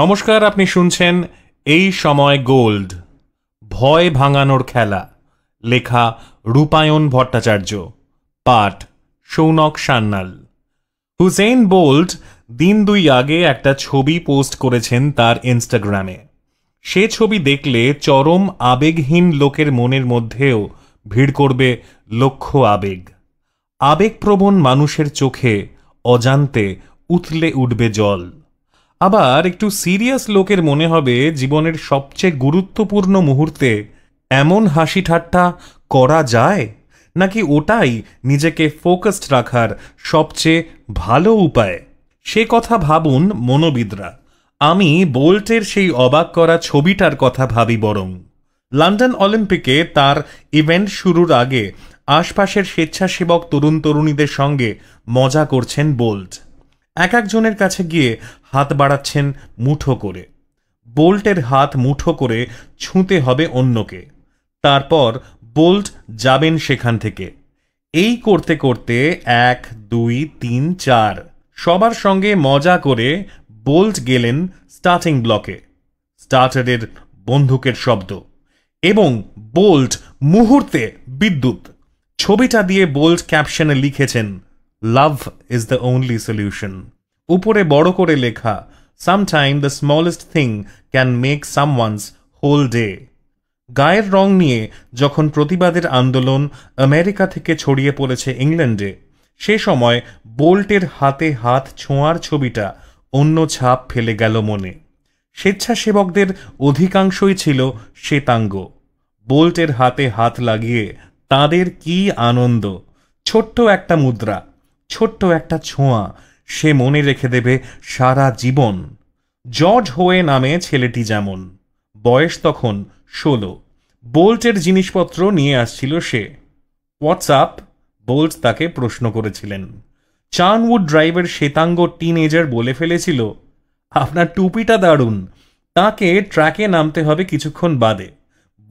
নমস্কার আপনি শুনছেন এই সময় গোল্ড ভয় ভাঙানোর খেলা লেখা রূপায়ণ ভট্টাচার্য পাঠ সৌনক সান্নাল হুসেন বোল্ট দিন দুই আগে একটা ছবি পোস্ট করেছেন তার ইনস্টাগ্রামে সে ছবি দেখলে চরম আবেগহীন লোকের মনের মধ্যেও ভিড় করবে লক্ষ্য আবেগ আবেগপ্রবণ মানুষের চোখে অজান্তে উথলে উঠবে জল আবার একটু সিরিয়াস লোকের মনে হবে জীবনের সবচেয়ে গুরুত্বপূর্ণ মুহূর্তে এমন হাসি ঠাট্টা করা যায় নাকি ওটাই নিজেকে ফোকাসড রাখার সবচেয়ে ভালো উপায় সে কথা ভাবুন মনোবিদরা আমি বোল্টের সেই অবাক করা ছবিটার কথা ভাবি বরং লন্ডন অলিম্পিকে তার ইভেন্ট শুরুর আগে আশপাশের স্বেচ্ছাসেবক তরুণ তরুণীদের সঙ্গে মজা করছেন বোল্ট এক একজনের কাছে গিয়ে হাত বাড়াচ্ছেন মুঠো করে বোল্টের হাত মুঠো করে ছুঁতে হবে অন্যকে তারপর বোল্ট যাবেন সেখান থেকে এই করতে করতে এক দুই তিন চার সবার সঙ্গে মজা করে বোল্ট গেলেন স্টার্টিং ব্লকে স্টার্টারের বন্দুকের শব্দ এবং বোল্ট মুহূর্তে বিদ্যুৎ ছবিটা দিয়ে বোল্ট ক্যাপশনে লিখেছেন love is the only solution উপরে বড় করে লেখা sometime the smallest thing can make someone's whole day গায়ের রং নিয়ে যখন প্রতিবাদের আন্দোলন আমেরিকা থেকে ছড়িয়ে পড়েছে ইংল্যান্ডে সে সময় বোল্টের হাতে হাত ছোঁয়ার ছবিটা অন্য ছাপ ফেলে গেল মনে স্বেচ্ছাসেবকদের অধিকাংশই ছিল শ্বেতাঙ্গ বোল্টের হাতে হাত লাগিয়ে তাদের কি আনন্দ ছোট্ট একটা মুদ্রা ছোট্ট একটা ছোঁয়া সে মনে রেখে দেবে সারা জীবন জর্জ হয়ে নামে ছেলেটি যেমন বয়স তখন ষোলো বোল্টের জিনিসপত্র নিয়ে আসছিল সে হোয়াটসঅ্যাপ বোল্ট তাকে প্রশ্ন করেছিলেন চানউড ড্রাইভের শ্বেতাঙ্গ টিনেজার বলে ফেলেছিল আপনার টুপিটা দারুণ তাকে ট্র্যাকে নামতে হবে কিছুক্ষণ বাদে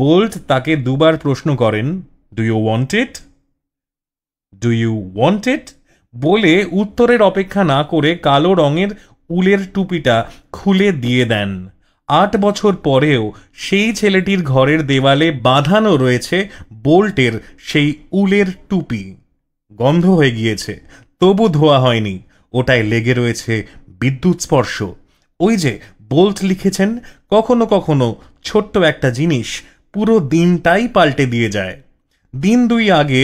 বোল্ট তাকে দুবার প্রশ্ন করেন do you want it do you want it বলে উত্তরের অপেক্ষা না করে কালো রঙের উলের টুপিটা খুলে দিয়ে দেন আট বছর পরেও সেই ছেলেটির ঘরের দেওয়ালে বাঁধানো রয়েছে বোল্টের সেই উলের টুপি গন্ধ হয়ে গিয়েছে তবু ধোয়া হয়নি ওটায় লেগে রয়েছে বিদ্যুৎ স্পর্শ ওই যে বোল্ট লিখেছেন কখনো কখনো ছোট্ট একটা জিনিস পুরো দিনটাই পাল্টে দিয়ে যায় দিন দুই আগে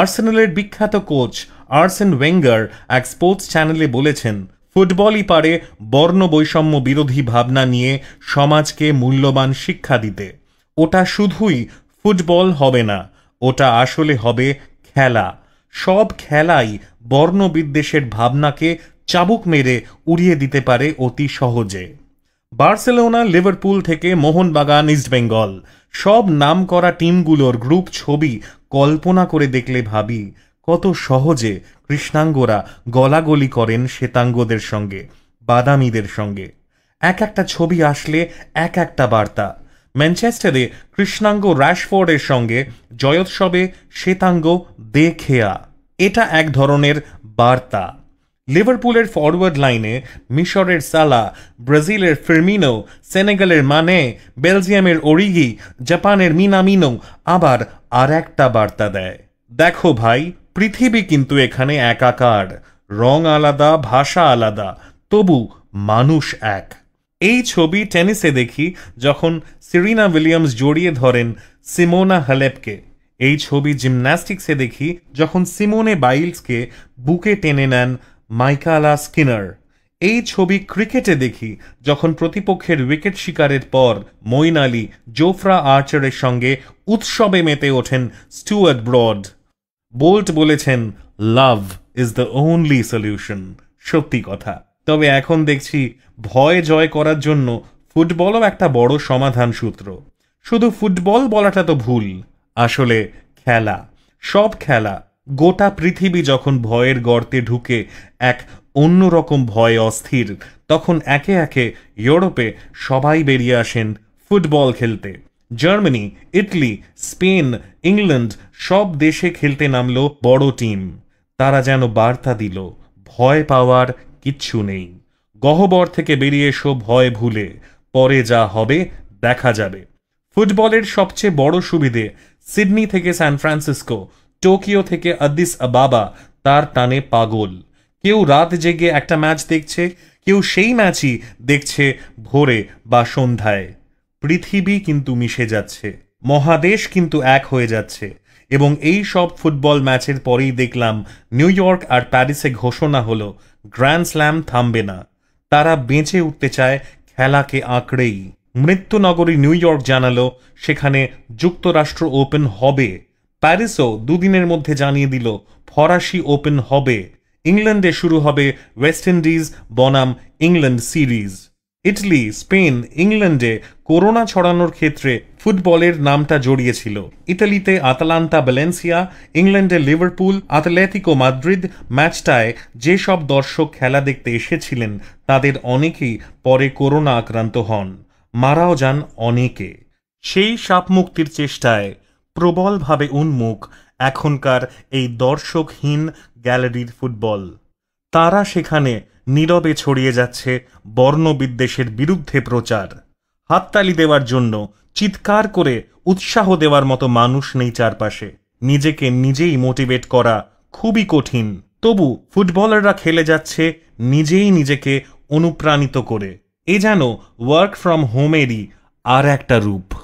আর্সেনালের বিখ্যাত কোচ আর্সেন ওয়েঙ্গার এক স্পোর্টস চ্যানেলে বলেছেন ফুটবলই পারে বর্ণ বৈষম্য বিরোধী ভাবনা নিয়ে সমাজকে মূল্যবান শিক্ষা দিতে ওটা শুধুই ফুটবল হবে না ওটা আসলে হবে খেলা সব খেলাই বর্ণবিদ্বেষের ভাবনাকে চাবুক মেরে উড়িয়ে দিতে পারে অতি সহজে বার্সেলোনা লিভারপুল থেকে মোহনবাগান ইস্টবেঙ্গল সব নাম করা টিমগুলোর গ্রুপ ছবি কল্পনা করে দেখলে ভাবি কত সহজে কৃষ্ণাঙ্গরা গলাগলি করেন শ্বেতাঙ্গদের সঙ্গে বাদামিদের সঙ্গে এক একটা ছবি আসলে এক একটা বার্তা ম্যানচেস্টারে কৃষ্ণাঙ্গ র্যাশফোর্ডের সঙ্গে জয়োৎসবে শ্বেতাঙ্গ দেখেয়া এটা এক ধরনের বার্তা লিভারপুলের ফরওয়ার্ড লাইনে মিশরের সালা ব্রাজিলের ফেরমিনো সেনেগালের মানে বেলজিয়ামের ওরিগি জাপানের মিনামিনো আবার আর একটা বার্তা দেয় দেখো ভাই পৃথিবী কিন্তু এখানে একাকার রং আলাদা ভাষা আলাদা তবু মানুষ এক এই ছবি টেনিসে দেখি যখন সিরিনা উইলিয়ামস জড়িয়ে ধরেন সিমোনা হালেপকে এই ছবি জিমন্যাস্টিক্সে দেখি যখন সিমোনে বাইলসকে বুকে টেনে নেন মাইকালা স্কিনার এই ছবি ক্রিকেটে দেখি যখন প্রতিপক্ষের উইকেট শিকারের পর মইন আলী জোফরা আর্চারের সঙ্গে উৎসবে মেতে ওঠেন স্টুয়ার্ট ব্রড বোল্ট বলেছেন love is the only solution সত্যি কথা তবে এখন দেখছি ভয় জয় করার জন্য ফুটবলও একটা বড় সমাধান সূত্র শুধু ফুটবল বলাটা তো ভুল আসলে খেলা সব খেলা গোটা পৃথিবী যখন ভয়ের গর্তে ঢুকে এক অন্যরকম ভয় অস্থির তখন একে একে ইউরোপে সবাই বেরিয়ে আসেন ফুটবল খেলতে জার্মানি ইটলি স্পেন ইংল্যান্ড সব দেশে খেলতে নামল বড় টিম তারা যেন বার্তা দিল ভয় পাওয়ার কিচ্ছু নেই গহবর থেকে বেরিয়ে এসো ভয় ভুলে পরে যা হবে দেখা যাবে ফুটবলের সবচেয়ে বড় সুবিধে সিডনি থেকে সান ফ্রান্সিসকো টোকিও থেকে আদিস আবাবা তার টানে পাগল কেউ রাত জেগে একটা ম্যাচ দেখছে কেউ সেই ম্যাচই দেখছে ভোরে বা সন্ধ্যায় পৃথিবী কিন্তু মিশে যাচ্ছে মহাদেশ কিন্তু এক হয়ে যাচ্ছে এবং এই সব ফুটবল ম্যাচের পরেই দেখলাম নিউ ইয়র্ক আর প্যারিসে ঘোষণা হলো গ্র্যান্ড স্ল্যাম থামবে না তারা বেঁচে উঠতে চায় খেলাকে আঁকড়েই মৃত্যুনগরী নিউ ইয়র্ক জানালো সেখানে যুক্তরাষ্ট্র ওপেন হবে প্যারিসও দুদিনের মধ্যে জানিয়ে দিল ফরাসি ওপেন হবে ইংল্যান্ডে শুরু হবে ওয়েস্ট ইন্ডিজ বনাম England series Italy Spain corona করোনা ছড়ানোর ক্ষেত্রে ফুটবলের নামটা জড়িয়েছিল ইতালিতে আতালান্তা ব্যালেন্সিয়া ইংল্যান্ডে লিভারপুল আতলেতিকো মাদ্রিদ ম্যাচটায় যেসব দর্শক খেলা দেখতে এসেছিলেন তাদের অনেকেই পরে করোনা আক্রান্ত হন মারাও যান অনেকে সেই সাপ মুক্তির চেষ্টায় প্রবলভাবে উন্মুখ এখনকার এই দর্শকহীন গ্যালারির ফুটবল তারা সেখানে নীরবে ছড়িয়ে যাচ্ছে বর্ণবিদ্বেষের বিরুদ্ধে প্রচার হাততালি দেওয়ার জন্য চিৎকার করে উৎসাহ দেওয়ার মতো মানুষ নেই চারপাশে নিজেকে নিজেই মোটিভেট করা খুবই কঠিন তবু ফুটবলাররা খেলে যাচ্ছে নিজেই নিজেকে অনুপ্রাণিত করে এ যেন ওয়ার্ক ফ্রম হোমেরই আর একটা রূপ